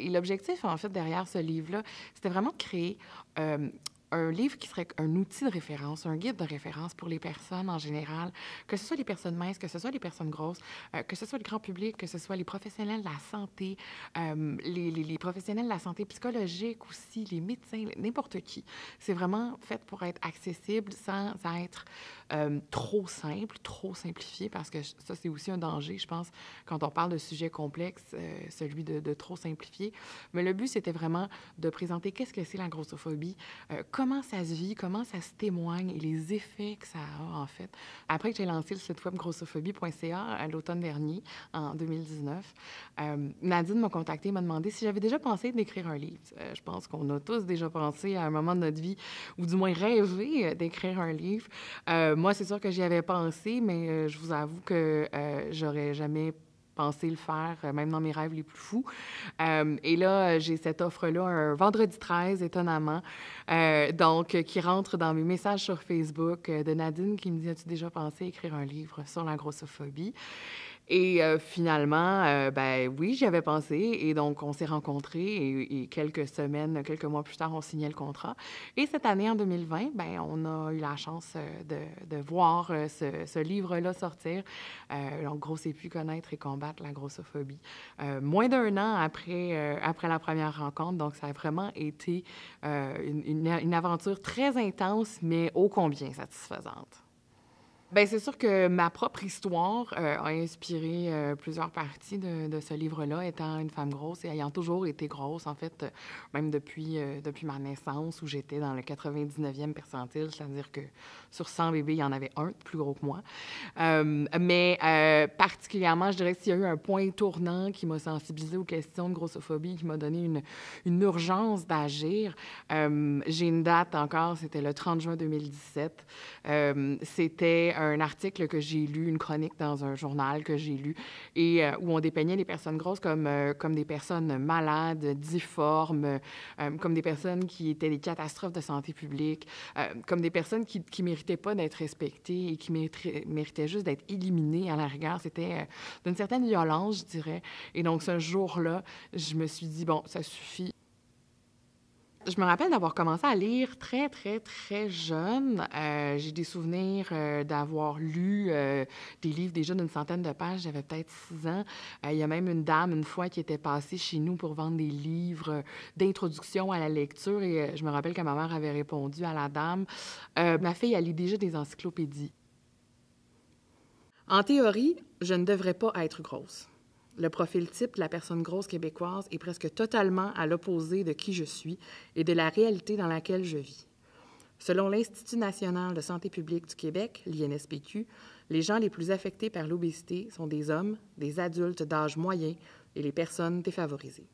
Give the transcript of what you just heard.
Et l'objectif, en fait, derrière ce livre-là, c'était vraiment de créer euh, un livre qui serait un outil de référence, un guide de référence pour les personnes en général, que ce soit les personnes minces, que ce soit les personnes grosses, euh, que ce soit le grand public, que ce soit les professionnels de la santé, euh, les, professionnels de la santé psychologique aussi, les médecins, n'importe qui. C'est vraiment fait pour être accessible sans être euh, trop simple, trop simplifié, parce que ça, c'est aussi un danger, je pense, quand on parle de sujets complexes, celui de, de, trop simplifier. Mais le but, c'était vraiment de présenter qu'est-ce que c'est la grossophobie, comment ça se vit, comment ça se témoigne et les effets que ça a, en fait. Après que j'ai lancé le site web grossophobie.ca à euh, l'automne dernier, en 2019, euh, Nadine m'a contactée m'a demandé si j'avais déjà pensé d'écrire un livre. Euh, je pense qu'on a tous déjà pensé à un moment de notre vie, ou du moins rêvé d'écrire un livre. moi, c'est sûr que j'y avais pensé, mais je vous avoue que j'aurais jamais pensé pensé le faire, euh, même dans mes rêves les plus fous. Euh, et là, euh, j'ai cette offre-là un vendredi 13, étonnamment, donc qui rentre dans mes messages sur Facebook de Nadine qui me dit As-tu déjà pensé écrire un livre sur la grossophobie et finalement, ben oui, j'y avais pensé. Et donc, on s'est rencontrés et, quelques semaines, quelques mois plus tard, on signait le contrat. Et cette année, en 2020, ben, on a eu la chance de, voir ce, livre-là sortir. Euh, donc, Gros plus connaître et combattre la grossophobie. Euh, moins d'un an euh, après, la première rencontre, donc ça a vraiment été euh, une, une aventure très intense, mais ô combien satisfaisante. Bien, c'est sûr que ma propre histoire euh, a inspiré euh, plusieurs parties de, ce livre-là, étant une femme grosse et ayant toujours été grosse, en fait, euh, même depuis, depuis ma naissance, où j'étais dans le 99e percentile, c'est-à-dire que sur 100 bébés, il y en avait un plus gros que moi. mais particulièrement, je dirais s'il y a eu un point tournant qui m'a sensibilisée aux questions de grossophobie, qui m'a donné une, une urgence d'agir, j'ai une date encore, c'était le 30 juin 2017. c'était un article que j'ai lu, une chronique dans un journal que j'ai lu, et euh, où on dépeignait les personnes grosses comme, euh, comme des personnes malades, difformes, euh, comme des personnes qui étaient des catastrophes de santé publique, comme des personnes qui ne méritaient pas d'être respectées et qui méritaient, méritaient juste d'être éliminées à la rigueur. C'était d'une certaine violence, je dirais. Et donc, ce jour-là, je me suis dit, bon, ça suffit, je me rappelle d'avoir commencé à lire très, très, très jeune. Euh, j'ai des souvenirs euh, d'avoir lu euh, des livres déjà d'une centaine de pages. J'avais peut-être six ans. Il y a même une dame, une fois, qui était passée chez nous pour vendre des livres d'introduction à la lecture. Et je me rappelle que ma mère avait répondu à la dame Ma fille, elle lit déjà des encyclopédies. En théorie, je ne devrais pas être grosse. Le profil type de la personne grosse québécoise est presque totalement à l'opposé de qui je suis et de la réalité dans laquelle je vis. Selon l'Institut national de santé publique du Québec, l'INSPQ, les gens les plus affectés par l'obésité sont des hommes, des adultes d'âge moyen et les personnes défavorisées.